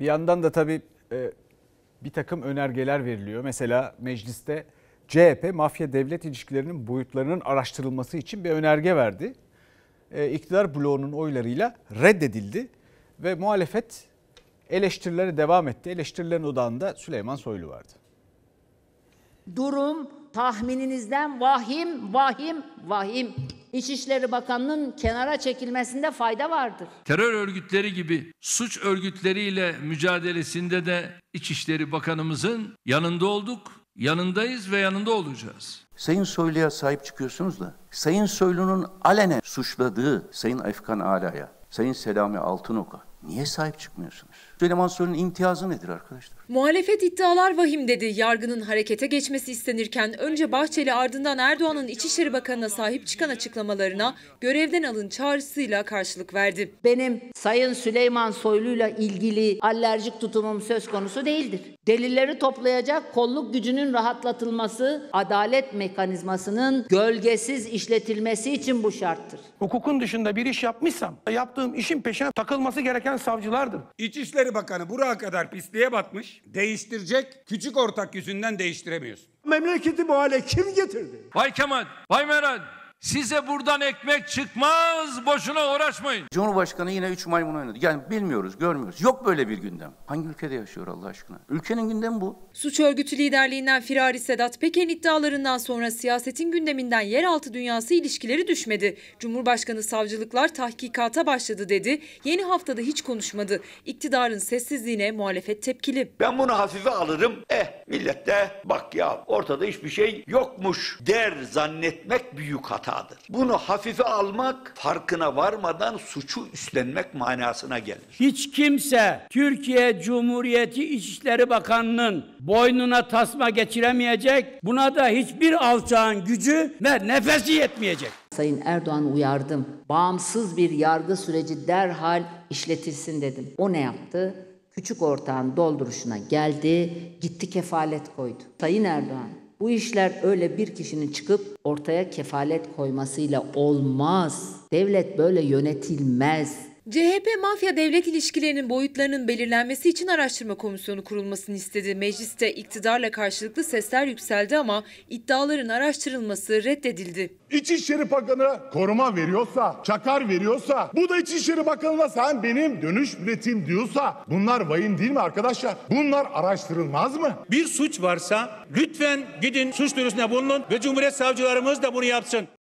Bir yandan da tabii e, bir takım önergeler veriliyor. Mesela mecliste CHP mafya devlet ilişkilerinin boyutlarının araştırılması için bir önerge verdi. E, iktidar bloğunun oylarıyla reddedildi ve muhalefet eleştirilere devam etti. Eleştirilerin odağında Süleyman Soylu vardı. Durum tahmininizden vahim, vahim, vahim. İçişleri Bakanı'nın kenara çekilmesinde fayda vardır. Terör örgütleri gibi suç örgütleriyle mücadelesinde de İçişleri Bakanımızın yanında olduk, yanındayız ve yanında olacağız. Sayın Soylu'ya sahip çıkıyorsunuz da Sayın Soylu'nun alene suçladığı Sayın Efkan Ala'ya, Sayın Selami Altınok'a, Niye sahip çıkmıyorsunuz? Süleyman Soylu'nun imtiyazı nedir arkadaşlar? Muhalefet iddialar vahim dedi. Yargının harekete geçmesi istenirken önce Bahçeli ardından Erdoğan'ın İçişleri Bakanı'na sahip çıkan açıklamalarına görevden alın çağrısıyla karşılık verdi. Benim Sayın Süleyman Soylu'yla ilgili alerjik tutumum söz konusu değildir. Delilleri toplayacak kolluk gücünün rahatlatılması, adalet mekanizmasının gölgesiz işletilmesi için bu şarttır. Hukukun dışında bir iş yapmışsam yaptığım işin peşine takılması gereken savcılardır. İçişleri Bakanı buraya kadar pisliğe batmış, değiştirecek, küçük ortak yüzünden değiştiremiyorsun. Memleketi bu hale kim getirdi? Bay Kemal, Bay Meral, Size buradan ekmek çıkmaz, boşuna uğraşmayın. Cumhurbaşkanı yine 3 maymun oynadı. Yani bilmiyoruz, görmüyoruz. Yok böyle bir gündem. Hangi ülkede yaşıyor Allah aşkına? Ülkenin gündemi bu. Suç örgütü liderliğinden firari Sedat Peker'in iddialarından sonra siyasetin gündeminden yeraltı dünyası ilişkileri düşmedi. Cumhurbaşkanı savcılıklar tahkikata başladı dedi. Yeni haftada hiç konuşmadı. İktidarın sessizliğine muhalefet tepkili. Ben bunu hafife alırım. Eh millette bak ya ortada hiçbir şey yokmuş der zannetmek büyük hata hatadır. Bunu hafife almak farkına varmadan suçu üstlenmek manasına gelir. Hiç kimse Türkiye Cumhuriyeti İçişleri Bakanı'nın boynuna tasma geçiremeyecek. Buna da hiçbir alçağın gücü ve nefesi yetmeyecek. Sayın Erdoğan uyardım. Bağımsız bir yargı süreci derhal işletilsin dedim. O ne yaptı? Küçük ortağın dolduruşuna geldi, gitti kefalet koydu. Sayın Erdoğan bu işler öyle bir kişinin çıkıp ortaya kefalet koymasıyla olmaz. Devlet böyle yönetilmez. CHP mafya devlet ilişkilerinin boyutlarının belirlenmesi için araştırma komisyonu kurulmasını istedi. Mecliste iktidarla karşılıklı sesler yükseldi ama iddiaların araştırılması reddedildi. İçişleri Bakanı koruma veriyorsa, çakar veriyorsa, bu da İçişleri Bakanı'na sen benim dönüş üretim diyorsa bunlar vayın değil mi arkadaşlar? Bunlar araştırılmaz mı? Bir suç varsa lütfen gidin suç duyurusuna bulunun ve Cumhuriyet Savcılarımız da bunu yapsın.